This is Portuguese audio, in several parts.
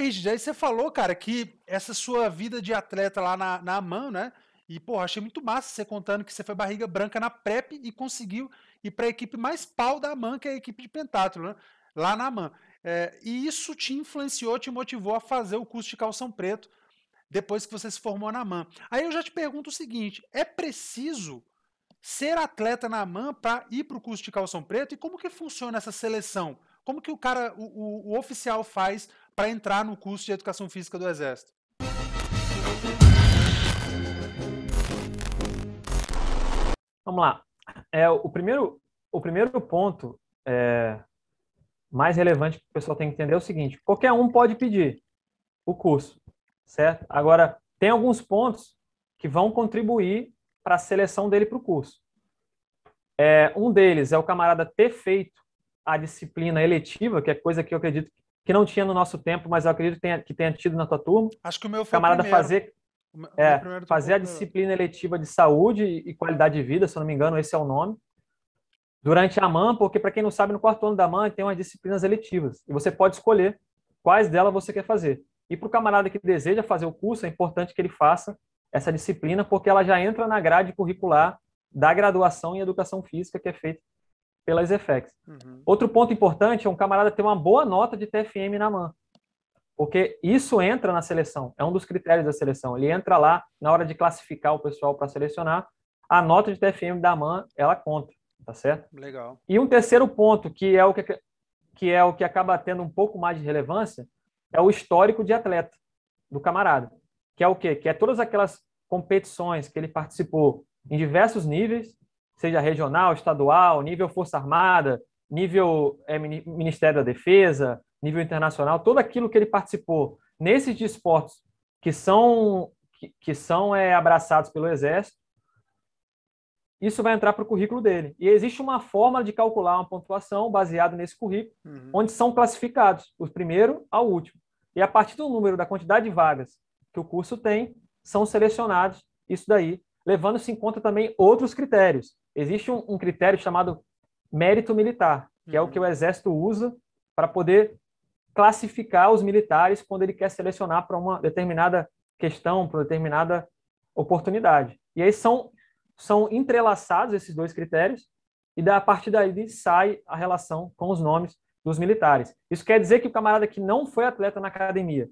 Richard, aí você falou, cara, que essa sua vida de atleta lá na, Man, AMAN, né? E, pô, achei muito massa você contando que você foi barriga branca na PrEP e conseguiu ir para a equipe mais pau da AMAN, que é a equipe de pentatlo, né? Lá na AMAN. É, e isso te influenciou, te motivou a fazer o curso de calção preto depois que você se formou na AMAN. Aí eu já te pergunto o seguinte: é preciso ser atleta na AMAN para ir para o curso de calção preto? E como que funciona essa seleção? Como que o cara, o, o, o oficial faz para entrar no curso de Educação Física do Exército. Vamos lá. É, o, primeiro, o primeiro ponto é, mais relevante que o pessoal tem que entender é o seguinte: qualquer um pode pedir o curso, certo? Agora, tem alguns pontos que vão contribuir para a seleção dele para o curso. É, um deles é o camarada ter feito a disciplina eletiva, que é coisa que eu acredito que que não tinha no nosso tempo, mas eu acredito que tenha, que tenha tido na tua turma. Acho que o meu foi camarada o primeiro. fazer é, fazer a disciplina eletiva de saúde e qualidade de vida, se eu não me engano, esse é o nome. Durante a MAN, porque para quem não sabe, no quarto ano da MAN tem umas disciplinas eletivas e você pode escolher quais delas você quer fazer. E para o camarada que deseja fazer o curso, é importante que ele faça essa disciplina, porque ela já entra na grade curricular da graduação em educação física que é feita pelas EFEX. Uhum. Outro ponto importante é um camarada ter uma boa nota de TFM na MAN, porque isso entra na seleção, é um dos critérios da seleção. Ele entra lá na hora de classificar o pessoal para selecionar, a nota de TFM da MAN, ela conta, tá certo? Legal. E um terceiro ponto, que é o que, que, é o que acaba tendo um pouco mais de relevância, é o histórico de atleta do camarada, que é o quê? Que é todas aquelas competições que ele participou em diversos níveis, seja regional, estadual, nível Força Armada, nível é, Ministério da Defesa, nível internacional, todo aquilo que ele participou nesses esportes que são, que, que são é, abraçados pelo Exército, isso vai entrar para o currículo dele. E existe uma forma de calcular uma pontuação baseada nesse currículo, uhum. onde são classificados o primeiro ao último. E a partir do número da quantidade de vagas que o curso tem, são selecionados isso daí, levando-se em conta também outros critérios, existe um, um critério chamado mérito militar, que uhum. é o uhum. que o Exército usa para poder classificar os militares quando ele quer selecionar para uma determinada questão, para uma determinada oportunidade. E aí são, são entrelaçados esses dois critérios, e da, a partir daí sai a relação com os nomes dos militares. Isso quer dizer que o camarada que não foi atleta na academia,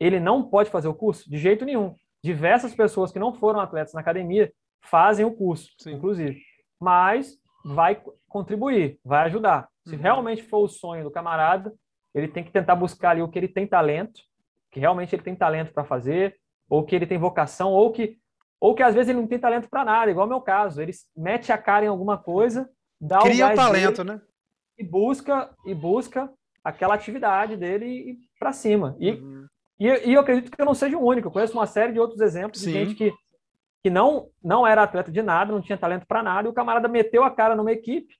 ele não pode fazer o curso? De jeito nenhum. Diversas pessoas que não foram atletas na academia fazem o curso, Sim. inclusive. Mas vai contribuir, vai ajudar. Se uhum. realmente for o sonho do camarada, ele tem que tentar buscar ali o que ele tem talento, que realmente ele tem talento para fazer, ou que ele tem vocação, ou que ou que às vezes ele não tem talento para nada, igual é o meu caso. Ele mete a cara em alguma coisa, dá Cria o talento, né? E busca e busca aquela atividade dele para cima. E, uhum. e, e, eu acredito que eu não seja o único. Eu conheço uma série de outros exemplos Sim. de gente que que não, não era atleta de nada, não tinha talento para nada, e o camarada meteu a cara numa equipe,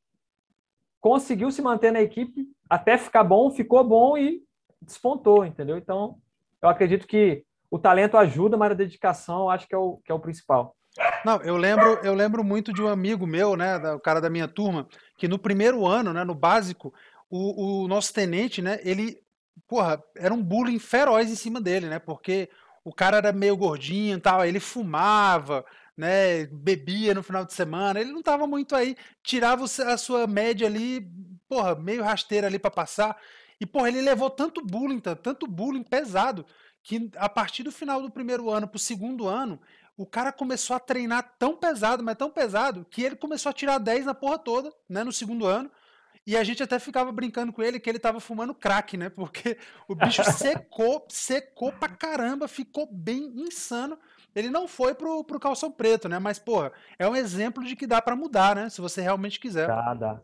conseguiu se manter na equipe até ficar bom, ficou bom e despontou, entendeu? Então, eu acredito que o talento ajuda, mas a dedicação eu acho que é o, que é o principal. Não, eu lembro, eu lembro muito de um amigo meu, né, o cara da minha turma, que no primeiro ano, né, no básico, o, o nosso tenente, né, ele, porra, era um bullying feroz em cima dele, né, porque o cara era meio gordinho e tal, ele fumava, né, bebia no final de semana, ele não tava muito aí, tirava a sua média ali, porra, meio rasteira ali para passar. E, porra, ele levou tanto bullying, tá, tanto bullying pesado, que a partir do final do primeiro ano pro segundo ano, o cara começou a treinar tão pesado, mas tão pesado, que ele começou a tirar 10 na porra toda, né, no segundo ano. E a gente até ficava brincando com ele que ele tava fumando crack, né? Porque o bicho secou, secou pra caramba, ficou bem insano. Ele não foi pro, pro calção preto, né? Mas, porra, é um exemplo de que dá para mudar, né? Se você realmente quiser. Dá, dá.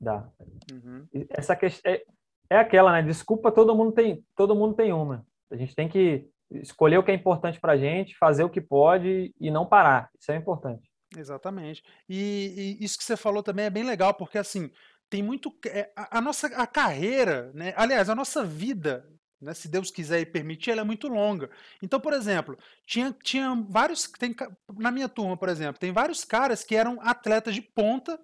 Dá. Uhum. Essa questão é, é aquela, né? Desculpa, todo mundo tem, todo mundo tem uma. A gente tem que escolher o que é importante pra gente, fazer o que pode e não parar. Isso é importante. Exatamente. E, e isso que você falou também é bem legal, porque assim, tem muito. É, a, a, nossa a carreira, né? aliás, a nossa vida, né? se Deus quiser e permitir, ela é muito longa. Então, por exemplo, tinha, tinha vários. Tem, na minha turma, por exemplo, tem vários caras que eram atletas de ponta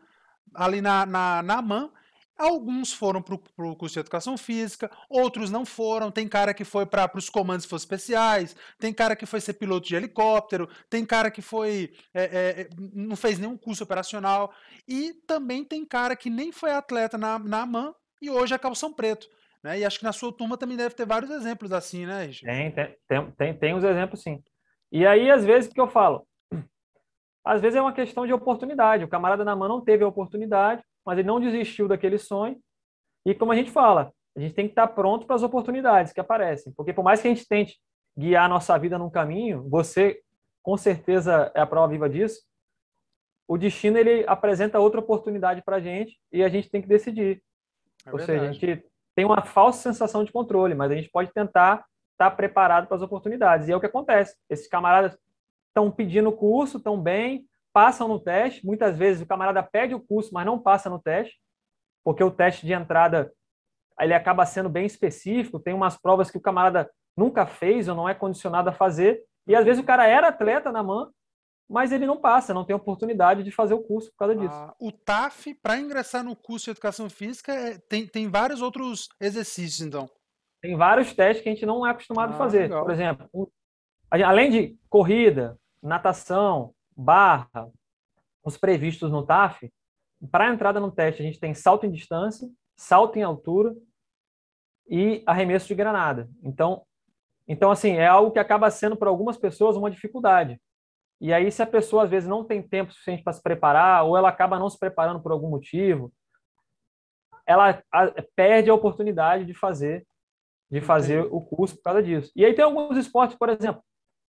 ali na, na, na mão Alguns foram para o curso de educação física, outros não foram. Tem cara que foi para os comandos especiais, tem cara que foi ser piloto de helicóptero, tem cara que foi é, é, é, não fez nenhum curso operacional. E também tem cara que nem foi atleta na, na AMAN e hoje é calção preto. Né? E acho que na sua turma também deve ter vários exemplos assim, né, Regi? Tem, tem, tem, tem uns exemplos sim. E aí, às vezes, o que eu falo? Às vezes é uma questão de oportunidade. O camarada na man não teve a oportunidade, mas ele não desistiu daquele sonho. E como a gente fala, a gente tem que estar pronto para as oportunidades que aparecem, porque por mais que a gente tente guiar a nossa vida num caminho, você com certeza é a prova viva disso. O destino ele apresenta outra oportunidade para a gente e a gente tem que decidir. É Ou verdade. seja, a gente tem uma falsa sensação de controle, mas a gente pode tentar estar tá preparado para as oportunidades. E é o que acontece. Esses camaradas estão pedindo curso, estão bem, passam no teste. Muitas vezes o camarada pede o curso, mas não passa no teste, porque o teste de entrada ele acaba sendo bem específico, tem umas provas que o camarada nunca fez ou não é condicionado a fazer. E às vezes o cara era atleta na mão mas ele não passa, não tem oportunidade de fazer o curso por causa disso. Ah, o TAF, para ingressar no curso de educação física, é, tem, tem vários outros exercícios, então. Tem vários testes que a gente não é acostumado a ah, fazer. Legal. Por exemplo, além de corrida, natação, barra, os previstos no TAF, para a entrada no teste a gente tem salto em distância, salto em altura e arremesso de granada. Então, então assim, é algo que acaba sendo para algumas pessoas uma dificuldade. E aí se a pessoa às vezes não tem tempo suficiente para se preparar ou ela acaba não se preparando por algum motivo, ela perde a oportunidade de fazer de fazer Entendi. o curso por causa disso. E aí tem alguns esportes, por exemplo,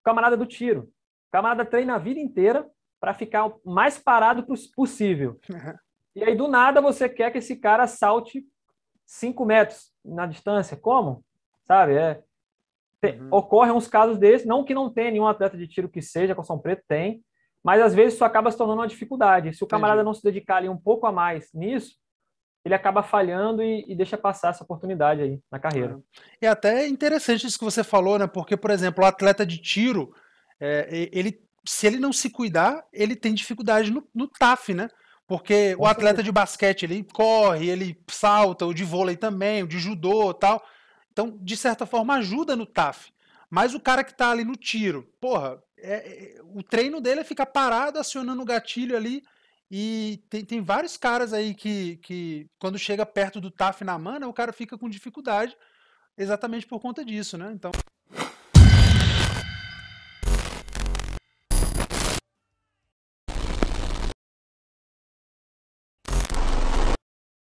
camarada do tiro camarada treina a vida inteira para ficar o mais parado possível. E aí, do nada, você quer que esse cara salte 5 metros na distância. Como? Sabe? É... Uhum. Ocorrem uns casos desses, não que não tenha nenhum atleta de tiro que seja, com São Preto tem, mas às vezes isso acaba se tornando uma dificuldade. Se o camarada Entendi. não se dedicar ali um pouco a mais nisso, ele acaba falhando e, e, deixa passar essa oportunidade aí na carreira. Uhum. E até é interessante isso que você falou, né? Porque, por exemplo, o atleta de tiro, é, ele, se ele não se cuidar, ele tem dificuldade no, no TAF, né? Porque o atleta de basquete, ele corre, ele salta, o de vôlei também, o de judô tal. Então, de certa forma, ajuda no TAF. Mas o cara que tá ali no tiro, porra, é, é, o treino dele é ficar parado acionando o gatilho ali. E tem, tem vários caras aí que, que, quando chega perto do TAF na mana, o cara fica com dificuldade exatamente por conta disso, né? Então.